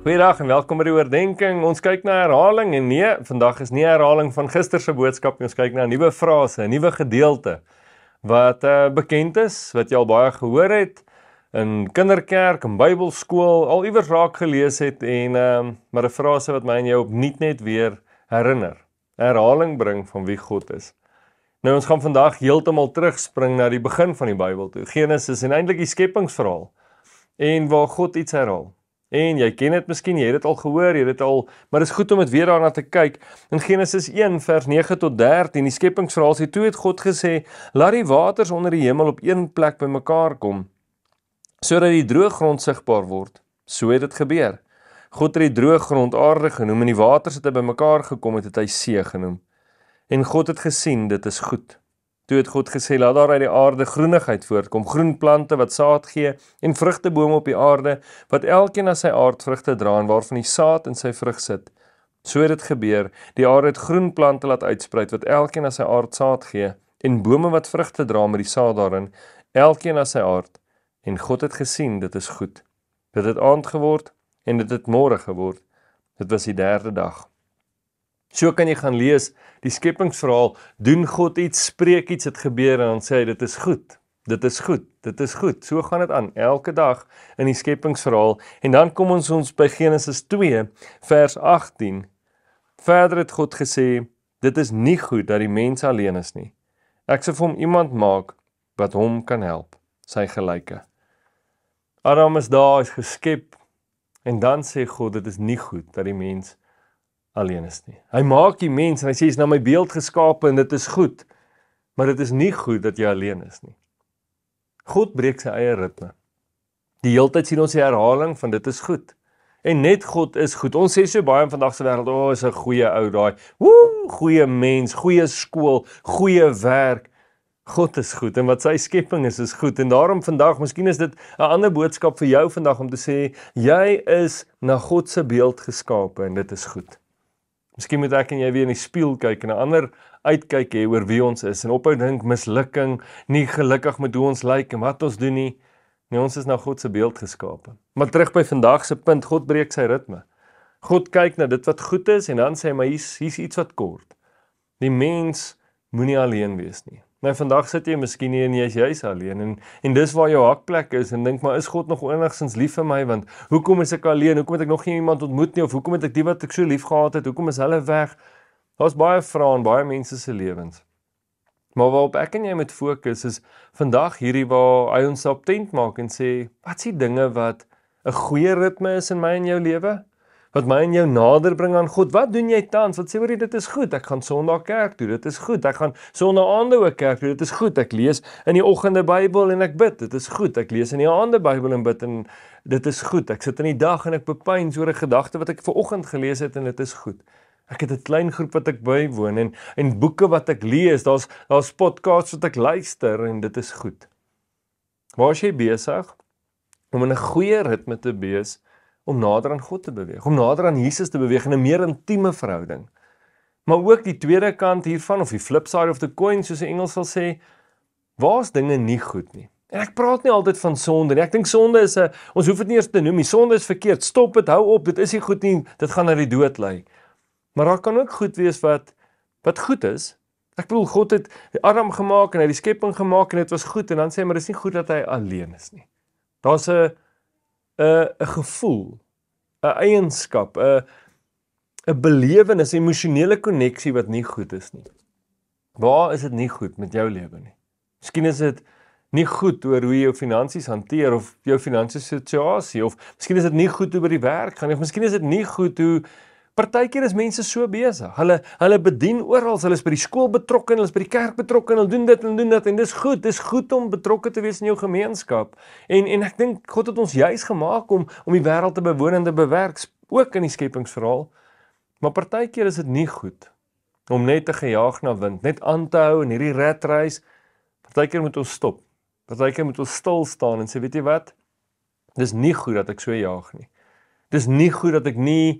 Goeiedag en welkom by die oordeenking. Ons kyk na herhaling en nee, vandag is nie herhaling van gister se boodskap nie. Ons kyk na 'n nuwe frase, 'n nuwe gedeelte wat uh, bekend is, wat jy al baie gehoor het in kinderkerk en Bybelskool, al iewers raak gelees het en ehm uh, maar 'n frase wat my en jou opnuut net weer herinner. Herhaling bring van wie God is. Nou ons gaan vandag heeltemal terugspring na die begin van die Bybel toe. Genesis en eintlik die skepingsverhaal en waar God iets herhaal. En jy ken dit miskien, jy het dit al gehoor, jy het dit al, maar dis goed om dit weer daarna te kyk. In Genesis 1 vers 9 tot 13, die skepingsverhaal sê toe het God gesê: "Laat die waters onder die hemel op een plek bymekaar kom sodat die droë grond sigbaar word." So het dit gebeur. God het die droë grond aarde genoem en die waters het bymekaar gekom en dit hy see genoem. En God het gesien dit is goed. Toe het God gesê: "Laat daar uit die aarde groenigheid voortkom, groen plante wat saad gee en vrugtebome op die aarde wat elkeen na sy aard vrugte dra en waarvan die saad in sy vrug sit." So het dit gebeur. Die aarde het groen plante laat uitspruit wat elkeen na sy aard saad gee en bome wat vrugte dra met die saad daarin, elkeen na sy aard. En God het gesien dit is goed. Dit het aand geword en dit het môre geword. Dit was die 3de dag. So kan jy gaan lees die skepingsverhaal, doen God iets, spreek iets, dit gebeur en dan sê hy dit is goed. Dit is goed. Dit is goed. So gaan dit aan elke dag in die skepingsverhaal en dan kom ons ons by Genesis 2 vers 18. Verder het God gesê, dit is nie goed dat die mens alleen is nie. Ek sal vir hom iemand maak wat hom kan help, sy gelyke. Adam is daar, hy's geskep en dan sê God, dit is nie goed dat die mens alleen is nie. Hy maak die mens en hy sê hy's na my beeld geskape en dit is goed. Maar dit is nie goed dat jy alleen is nie. God breek sy eie ritme. Die heeltyd sien ons die herhaling van dit is goed. En net God is goed. Ons sê so baie in vandag se wêreld, o, oh, is 'n goeie ou daai. Woe, goeie mens, goeie skool, goeie werk. God is goed en wat sy skepping is is goed en daarom vandag, miskien is dit 'n ander boodskap vir jou vandag om te sê jy is na God se beeld geskape en dit is goed. Miskien moet ek en jy weer in die spieël kyk en 'n ander uitkyk hê oor wie ons is en ophou dink mislukking, nie gelukkig met hoe ons lyk en wat ons doen nie. Nee, ons is na God se beeld geskape. Maar terug by vandag se punt, God breek sy ritme. God kyk na dit wat goed is en dan sê hy maar hier's hier's iets wat kort. Die mens moenie alleen wees nie. Nou vandag sit jy miskien nie en jy's juis alleen en en dis waar jou hakplek is en dink maar is God nog enigstens lief vir my want hoekom is ek alleen? Hoekom het ek nog nie iemand ontmoet nie of hoekom het ek die wat ek so lief gehad het, hoekom is hulle weg? Daar's baie vrae in baie mense se lewens. Maar waarop ek en jy moet fokus is vandag hierdie waar hy ons op tent maak en sê, wat is die dinge wat 'n goeie ritme is in my en jou lewe? wat my en jou nader bring aan God. Wat doen jy tans? Wat sê oor dit is goed. Ek gaan Sondag kerk toe. Dit is goed. Ek gaan Sondag aande ook kerk toe. Dit is goed. Ek lees in die oggende Bybel en ek bid. Dit is goed. Ek lees in die aande Bybel en bid en dit is goed. Ek sit in die dag en ek bepeins oor 'n gedagte wat ek ver oggend gelees het en dit is goed. Ek het 'n klein groep wat ek bywoon en en boeke wat ek lees. Daar's daar's podcasts wat ek luister en dit is goed. Waar is jy besig om in 'n goeie ritme te wees? om nader aan God te beweeg, om nader aan Jesus te beweeg in 'n meer intieme verhouding. Maar ook die tweede kant hiervan of die flip side of the coin soos die Engels sal sê, waar's dinge nie goed nie. En ek praat nie altyd van sonde nie. Ek dink sonde is 'n ons hoef dit nie eers te noem nie. Sonde is verkeerd. Stop dit. Hou op. Dit is nie goed nie. Dit gaan na die dood lei. Maar daar kan ook goed wees wat wat goed is. Ek bedoel God het Adam gemaak en hy het die skepping gemaak en dit was goed en dan sê hy maar dis nie goed dat hy alleen is nie. Daar's 'n 'n 'n gevoel, 'n eienskap, 'n 'n belewenis, emosionele koneksie wat nie goed is nie. Waar is dit nie goed met jou lewe nie? Miskien is dit nie goed oor hoe jy jou finansies hanteer of jou finansiële situasie of miskien is dit nie goed oor die werk gaan nie of miskien is dit nie goed hoe Partykeer is mense so besig. Hulle hulle bedien oral, hulle is by die skool betrokke, hulle is by die kerk betrokke, hulle doen dit en doen dat en dis goed. Dis goed om betrokke te wees in jou gemeenskap. En en ek dink God het ons juis gemaak om om die wêreld te bewoon en te bewerk, ook in die skepingsverhaal. Maar partykeer is dit nie goed om net te gejaag na wind, net aan te hou in hierdie rat race. Partykeer moet ons stop. Partykeer moet ons stil staan en sê, weet jy wat? Dis nie goed dat ek so jaag nie. Dis nie goed dat ek nie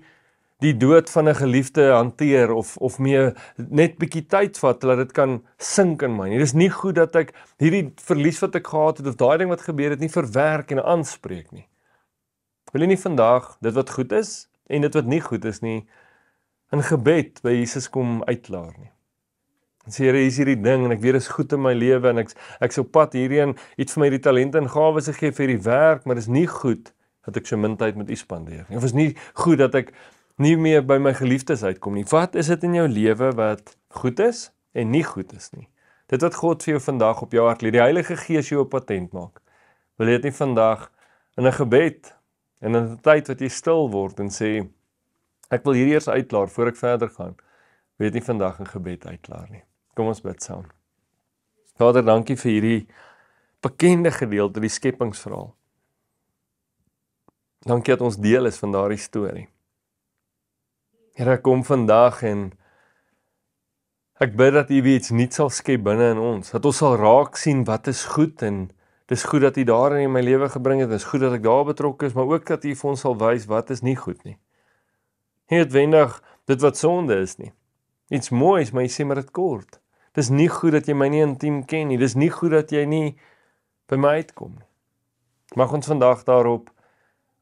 die dood van 'n geliefde hanteer of of mee net bietjie tyd vat dat dit kan sink in my. Dit is nie goed dat ek hierdie verlies wat ek gehad het of daai ding wat gebeur het nie verwerk en aanspreek nie. Wil jy nie vandag dit wat goed is en dit wat nie goed is nie in gebed by Jesus kom uitlaar nie. En sê Here, hier is hierdie ding en ek weet dit is goed in my lewe en ek ek sou pad hierheen iets vir my die talente en gawes gegee vir hierdie werk, maar dit is nie goed dat ek so min tyd met U spandeer nie. Of is nie goed dat ek nie meer by my geliefdes uitkom nie. Wat is dit in jou lewe wat goed is en nie goed is nie? Dit wat God vir jou vandag op jou hart lê, die Heilige Gees jou op patent maak. Wil jy dit nie vandag in 'n gebed en in 'n tyd wat jy stil word en sê ek wil hier eers uitklaar voor ek verder gaan. Wil jy dit nie vandag in gebed uitklaar nie? Kom ons bid saam. Vader, dankie vir hierdie bekende gedeelte, die skepingsverhaal. Dankie dat ons deel is van daardie storie. Here, kom vandag en ek bid dat U iets nuuts sal skep binne in ons. Dat ons sal raak sien wat is goed en dis goed dat U daar in my lewe gebring het. Dis goed dat ek daar betrokke is, maar ook dat U vir ons sal wys wat is nie goed nie. Nie noodwendig dit wat sonde is nie. Iets moois, maar jy sê maar dit kort. Dis nie goed dat jy my nie intiem ken nie. Dis nie goed dat jy nie by my uitkom nie. Mag ons vandag daarop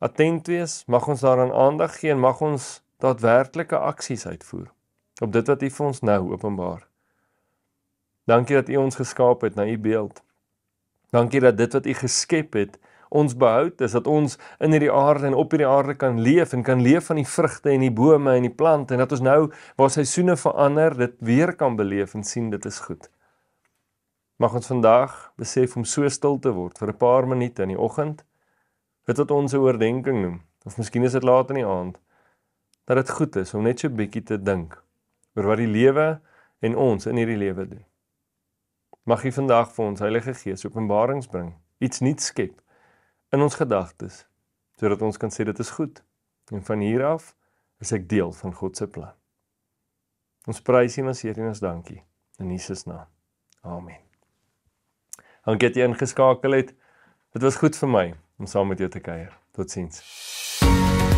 attent wees. Mag ons daaraan aandag gee en mag ons daadwerklike aksies uitvoer op dit wat U vir ons nou openbaar. Dankie dat U ons geskaap het na U beeld. Dankie dat dit wat U geskep het ons behou dis dat ons in hierdie aarde en op hierdie aarde kan leef en kan leef van die vrugte en die bome en die plante en dat ons nou waar seisoene verander dit weer kan beleef en sien dit is goed. Mag ons vandag besef om so stil te word vir 'n paar minute in die oggend. Dit wat ons 'n oordeenking noem of miskien is dit laat in die aand dat dit goed is om net so 'n bietjie te dink oor wat die lewe en ons in hierdie lewe doen. Mag U vandag vir ons Heilige Gees openbarings bring, iets nuuts skep in ons gedagtes sodat ons kan sê dit is goed en van hier af is ek deel van God se plan. Ons prys U en ons eer U en ons dankie in Jesus naam. Amen. Dankie dat jy ingeskakel het. Dit was goed vir my om saam met jou te kuier. Totsiens.